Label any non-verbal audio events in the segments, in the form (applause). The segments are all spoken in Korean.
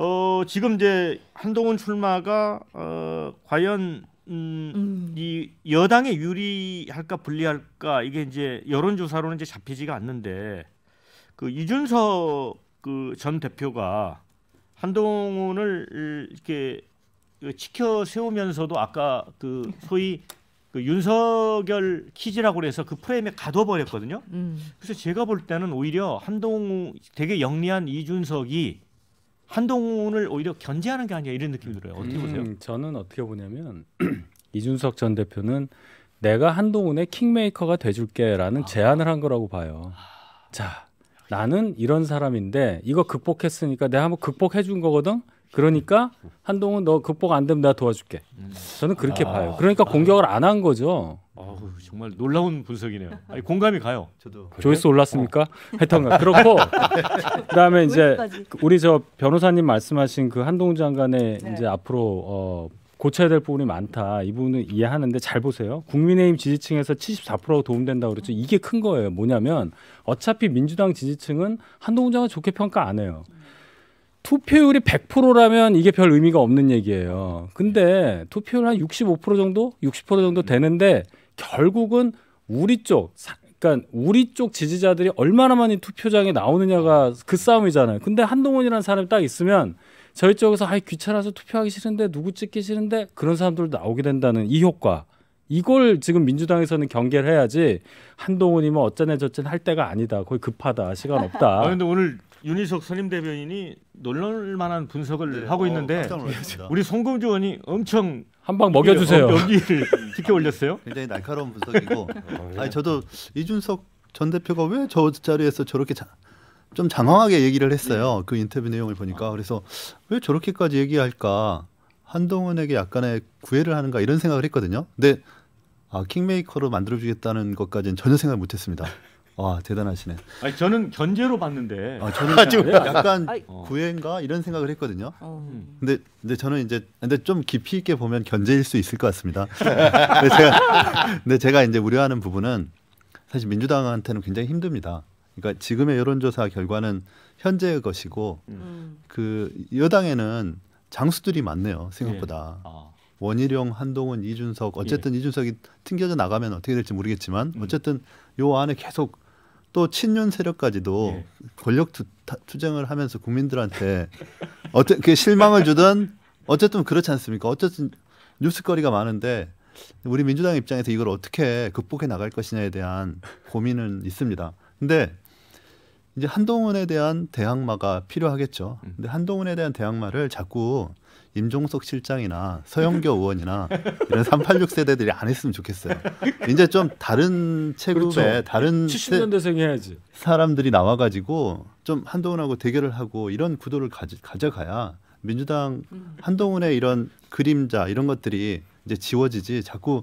어, 지금 이제 한동훈 출마가 어, 과연 음, 음. 이 여당에 유리할까 불리할까 이게 이제 여론조사로는 이제 잡히지가 않는데 그 이준석 그 전 대표가 한동훈을 이렇게 지켜 그 세우면서도 아까 그 소위 그 윤석열 키즈라고 그래서 그 프레임에 가둬버렸거든요. 음. 그래서 제가 볼 때는 오히려 한동훈 되게 영리한 이준석이 한동훈을 오히려 견제하는 게아니냐 이런 느낌이 들어요. 어떻게 음, 보세요? 저는 어떻게 보냐면 (clears throat) 이준석 전 대표는 내가 한동훈의 킹메이커가 돼줄게라는 아. 제안을 한 거라고 봐요. 아. 자, 나는 이런 사람인데 이거 극복했으니까 내가 한번 극복해 준 거거든. 그러니까 한동훈 너 극복 안 되면 내가 도와줄게. 음. 저는 그렇게 아. 봐요. 그러니까 공격을 안 한 거죠. 정말 놀라운 분석이네요. 아니, 공감이 가요. 저도 조회수 올랐습니까? 어. 하여 그렇고 (laughs) 그다음에 이제 그 우리 저 변호사님 말씀하신 그 한동훈 장관의 네. 이제 앞으로 어, 고쳐야 될 부분이 많다. 이 부분은 이해하는데 잘 보세요. 국민의힘 지지층에서 7 4 도움된다고 그랬죠. 이게 큰 거예요. 뭐냐면 어차피 민주당 지지층은 한동훈 장관 좋게 평가 안 해요. 투표율이 100%라면 이게 별 의미가 없는 얘기예요. 근데 네. 투표율 한65% 정도, 60% 정도 되는데 결국은 우리 쪽 그러니까 우리 쪽 지지자들이 얼마나 많이 투표장에 나오느냐가 그 싸움이잖아요. 근데 한동훈이라는 사람이 딱 있으면 저희 쪽에서 아이 귀찮아서 투표하기 싫은데 누구 찍기 싫은데 그런 사람들도 나오게 된다는 이 효과. 이걸 지금 민주당에서는 경계를 해야지 한동훈이뭐 어쩌네 저쩌네 할 때가 아니다. 거의 급하다. 시간 없다. 그런데 아, 오늘 윤희석 선임 대변인이 놀랄 만한 분석을 네, 하고 어, 있는데 우리 송금주 의원이 엄청 한방 먹여주세요. 여기를 어, (laughs) 지켜 올렸어요? 굉장히 날카로운 분석이고. 아, 예. 아니 저도 이준석 전 대표가 왜 저 자리에서 저렇게 자, 좀 장황하게 얘기를 했어요. 네. 그 인터뷰 내용을 보니까 아. 그래서 왜 저렇게까지 얘기할까? 한동훈에게 약간의 구애를 하는가 이런 생각을 했거든요. 근데 아 킹메이커로 만들어주겠다는 것까지는 전혀 생각 못했습니다. 와 아, 대단하시네. 아니 저는 견제로 봤는데. 아 저는 아, 약간 어. 구애인가 이런 생각을 했거든요. 어. 근데 근데 저는 이제 근데 좀 깊이 있게 보면 견제일 수 있을 것 같습니다. (laughs) 근데 제가 근데 제가 이제 우려하는 부분은 사실 민주당한테는 굉장히 힘듭니다. 그러니까 지금의 여론조사 결과는 현재의 것이고 음. 그 여당에는 장수들이 많네요 생각보다. 예. 아. 원희룡, 한동훈, 이준석 어쨌든 예. 이준석이 튕겨져 나가면 어떻게 될지 모르겠지만 음. 어쨌든 요 안에 계속 또 친윤 세력까지도 예. 권력 투, 투쟁을 하면서 국민들한테 어떻게 그 실망을 주든 어쨌든 그렇지 않습니까? 어쨌든 뉴스거리가 많은데 우리 민주당 입장에서 이걸 어떻게 극복해 나갈 것이냐에 대한 고민은 있습니다. 근데 이제 한동훈에 대한 대항마가 필요하겠죠. 음. 근데 한동훈에 대한 대항마를 자꾸 임종석 실장이나 서영교 (laughs) 의원이나 이런 386 세대들이 안 했으면 좋겠어요. 이제 좀 다른 체급의 그렇죠. 다른 70년대생 해야지. 사람들이 나와 가지고 좀 한동훈하고 대결을 하고 이런 구도를 가지, 가져가야 민주당 음. 한동훈의 이런 그림자 이런 것들이 이제 지워지지 자꾸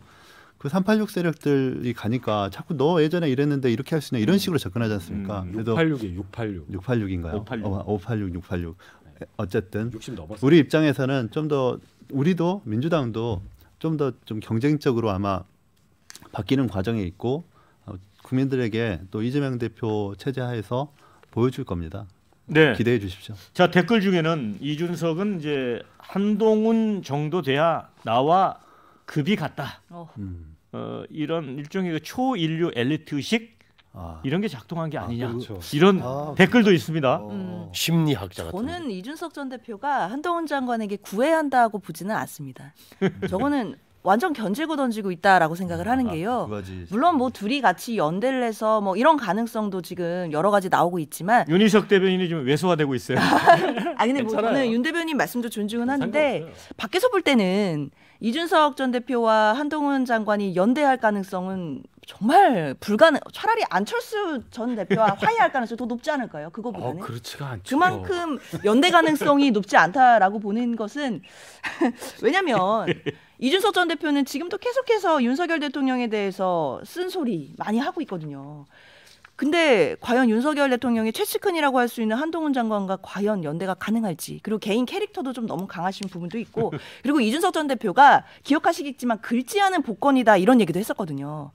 그386 세력들이 가니까 자꾸 너 예전에 이랬는데 이렇게 할 수 있냐 이런 음. 식으로 접근하지 않습니까? 음, 686이 686. 686인가요? 586. 어, 586, 686. 어쨌든 우리 입장에서는 좀 더 우리도 민주당도 좀 더좀 좀 경쟁적으로 아마 바뀌는 과정에 있고 어, 국민들에게 또 이재명 대표 체제 하에서 보여줄 겁니다. 네. 기대해 주십시오. 자 댓글 중에는 이준석은 이제 한동훈 정도 돼야 나와 급이 같다. 어. 음. 어, 이런 일종의 그 초인류 엘리트식 아. 이런 게 작동한 게 아, 아니냐 아, 그렇죠. 이런 아, 그렇죠. 댓글도 있습니다. 어. 음, 심리학자 같은. 저는 이준석 전 대표가 한동훈 장관에게 구해야 한다고 보지는 않습니다. (laughs) 저거는 완전 견제고 던지고 있다라고 생각을 음. 하는 아, 게요. 물론 뭐 둘이 같이 연대를 해서 뭐 이런 가능성도 지금 여러 가지 나오고 있지만 윤희석 대변인이 좀 왜소화되고 있어요. (laughs) 아 근데 뭐 저는 윤 대변인 말씀도 존중은 네, 하는데 상관없어요. 밖에서 볼 때는 이준석 전 대표와 한동훈 장관이 연대할 가능성은 정말 불가능. 차라리 안철수 전 대표와 (laughs) 화해할 가능성이 더 높지 않을까요? 그거보다는. 어, 그렇지가 않죠. 그만큼 연대 가능성이 높지 않다라고 보는 것은 (laughs) 왜냐하면 (laughs) 이준석 전 대표는 지금도 계속해서 윤석열 대통령에 대해서 쓴소리 많이 하고 있거든요. 근데 과연 윤석열 대통령의 최측근이라고 할 수 있는 한동훈 장관과 과연 연대가 가능할지 그리고 개인 캐릭터도 좀 너무 강하신 부분도 있고 (laughs) 그리고 이준석 전 대표가 기억하시겠지만 글지 않은 복권이다 이런 얘기도 했었거든요.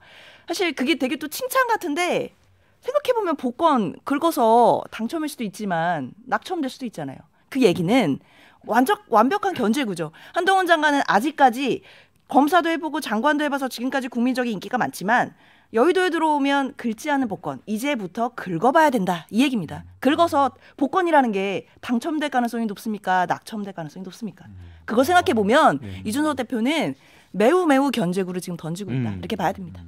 사실 그게 되게 또 칭찬 같은데 생각해보면 복권 긁어서 당첨일 수도 있지만 낙첨될 수도 있잖아요. 그 얘기는 완전 완벽한 견제 구조. 한동훈 장관은 아직까지 검사도 해보고 장관도 해봐서 지금까지 국민적인 인기가 많지만 여의도에 들어오면 긁지 않은 복권 이제부터 긁어봐야 된다 이 얘기입니다. 긁어서 복권이라는 게 당첨될 가능성이 높습니까? 낙첨될 가능성이 높습니까? 음. 그거 생각해 보면 예. 이준석 대표는 매우 매우 견제구를 지금 던지고 있다 음. 이렇게 봐야 됩니다.